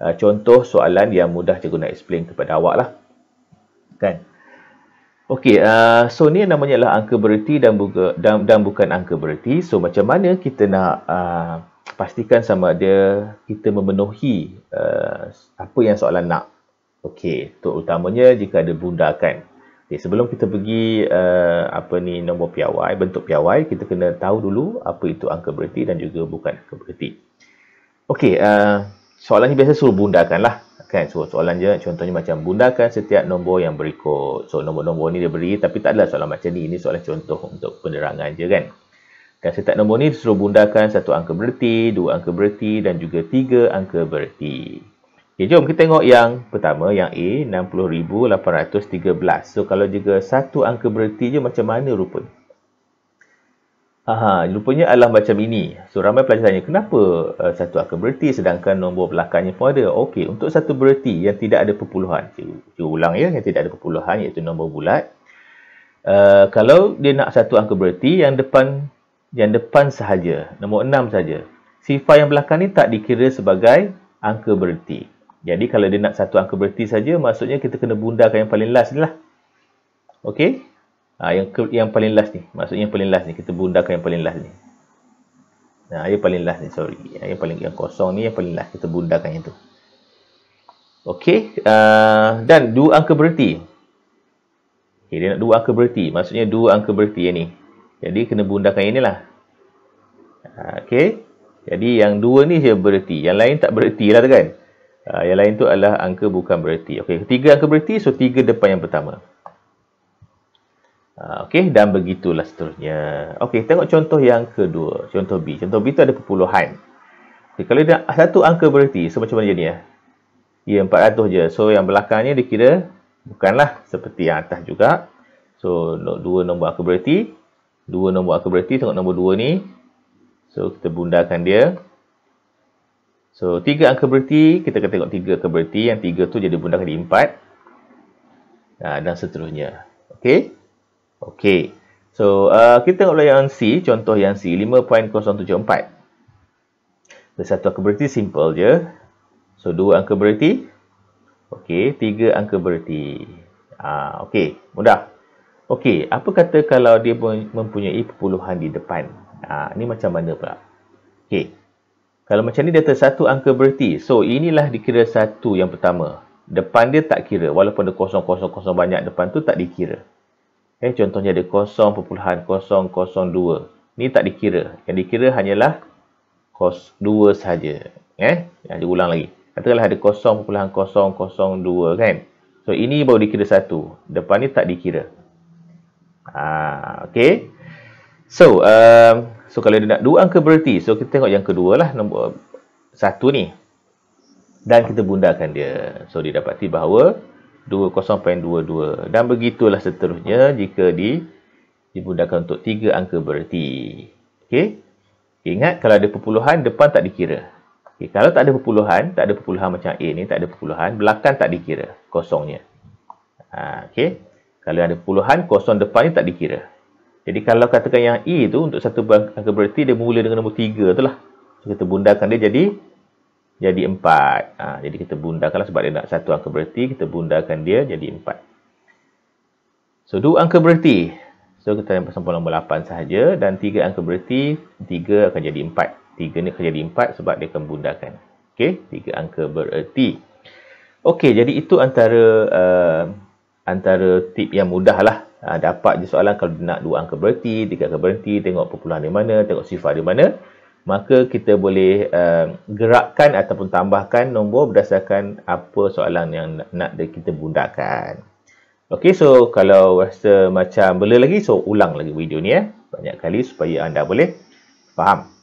Ah, contoh soalan yang mudah cikgu nak explain kepada awak lah. Kan? Okey, uh, so ni namanya lah angka bererti dan, buka, dan, dan bukan angka bererti. So macam mana kita nak uh, pastikan sama ada kita memenuhi uh, apa yang soalan nak. Okey, terutamanya jika ada bundakan. Okay, sebelum kita pergi uh, apa ni nombor piawai, bentuk piawai, kita kena tahu dulu apa itu angka bererti dan juga bukan angka bererti. Okey, uh, soalan ni biasa suruh bundarkan lah kan so soalan je contohnya macam bundarkan setiap nombor yang berikut so nombor-nombor ni dia beri tapi tak adalah soalan macam ni ini soalan contoh untuk penerangan je kan dan setiap nombor ni suruh bundarkan satu angka bererti dua angka bererti dan juga tiga angka bererti ok ya, jom kita tengok yang pertama yang A 60,813 so kalau juga satu angka bererti je macam mana rupanya Aha, rupanya adalah macam ini. So, ramai pelajar tanya, kenapa uh, satu akan berhenti sedangkan nombor belakangnya pun ada? Okey, untuk satu berhenti yang tidak ada perpuluhan. Cuba, ulang ya, yang tidak ada perpuluhan iaitu nombor bulat. Uh, kalau dia nak satu angka berhenti yang depan yang depan sahaja, nombor enam saja. Sifar yang belakang ni tak dikira sebagai angka berhenti. Jadi kalau dia nak satu angka berhenti saja, maksudnya kita kena bundarkan yang paling last ni lah. Okey? Ah yang ke, yang paling last ni. Maksudnya yang paling last ni kita bundarkan yang paling last ni. Nah, yang paling last ni sorry. Ah, yang paling yang kosong ni yang paling last kita bundarkan yang tu. Okey, uh, dan dua angka berhenti. Okay, dia nak dua angka berhenti. Maksudnya dua angka berhenti yang ni. Jadi kena bundarkan yang inilah. Uh, ah, Okey. Jadi yang dua ni dia berhenti. Yang lain tak berhenti lah kan. Uh, yang lain tu adalah angka bukan berhenti. Okey, tiga angka berhenti. So, tiga depan yang pertama. Ah, okey, dan begitulah seterusnya. Okey, tengok contoh yang kedua. Contoh B. Contoh B tu ada perpuluhan. Okay, kalau dia satu angka berhenti, so macam mana dia ni ya? Ya, 400 je. So, yang belakangnya dia kira bukanlah seperti yang atas juga. So, dua nombor angka berhenti. Dua nombor angka berhenti. Tengok nombor dua ni. So, kita bundarkan dia. So, tiga angka berhenti. Kita akan tengok tiga angka berhenti. Yang tiga tu jadi bundarkan di empat. Nah, dan seterusnya. Okey. Ok. So, uh, kita tengok yang C. Contoh yang C. 5.074. So, satu angka berarti simple je. So, dua angka berarti. Ok. Tiga angka berarti. Ah, ok. Mudah. Ok. Apa kata kalau dia mempunyai perpuluhan di depan? Ah, ni macam mana pula? Ok. Kalau macam ni, dia satu angka berarti. So, inilah dikira satu yang pertama. Depan dia tak kira. Walaupun ada kosong-kosong-kosong banyak depan tu tak dikira. Eh, contohnya ada 0.002. Ni tak dikira. Yang dikira hanyalah kos 2 sahaja. Eh, yang ulang lagi. Katakanlah ada 0.002 kan. So, ini baru dikira satu Depan ni tak dikira. Ah, ha, okay. So, um, so kalau dia nak dua angka berarti. So, kita tengok yang kedua lah. Nombor satu ni. Dan kita bundarkan dia. So, dia dapati bahawa 0.22 dan begitulah seterusnya jika di dibudakan untuk tiga angka bererti. Okey. Ingat kalau ada perpuluhan depan tak dikira. Okey, kalau tak ada perpuluhan, tak ada perpuluhan macam A ni, tak ada perpuluhan, belakang tak dikira kosongnya. Ha, okey. Kalau ada perpuluhan, kosong depan ni tak dikira. Jadi kalau katakan yang E tu untuk satu angka bererti dia bermula dengan nombor 3 itulah. Kita bundarkan dia jadi jadi empat. Ha, jadi kita bundarkanlah sebab dia nak satu angka berhenti, kita bundarkan dia jadi empat. So, dua angka berhenti. So, kita sampai nombor lapan sahaja dan tiga angka berhenti, tiga akan jadi empat. Tiga ni akan jadi empat sebab dia akan bundarkan. Okey, tiga angka berhenti. Okay, jadi itu antara uh, antara tip yang mudah lah. Uh, dapat je soalan kalau nak dua angka berhenti, tiga angka berhenti, tengok perpuluhan di mana, tengok sifar di mana maka kita boleh uh, gerakkan ataupun tambahkan nombor berdasarkan apa soalan yang nak, nak kita bundarkan. Okey, so kalau rasa macam bela lagi, so ulang lagi video ni eh. Banyak kali supaya anda boleh faham.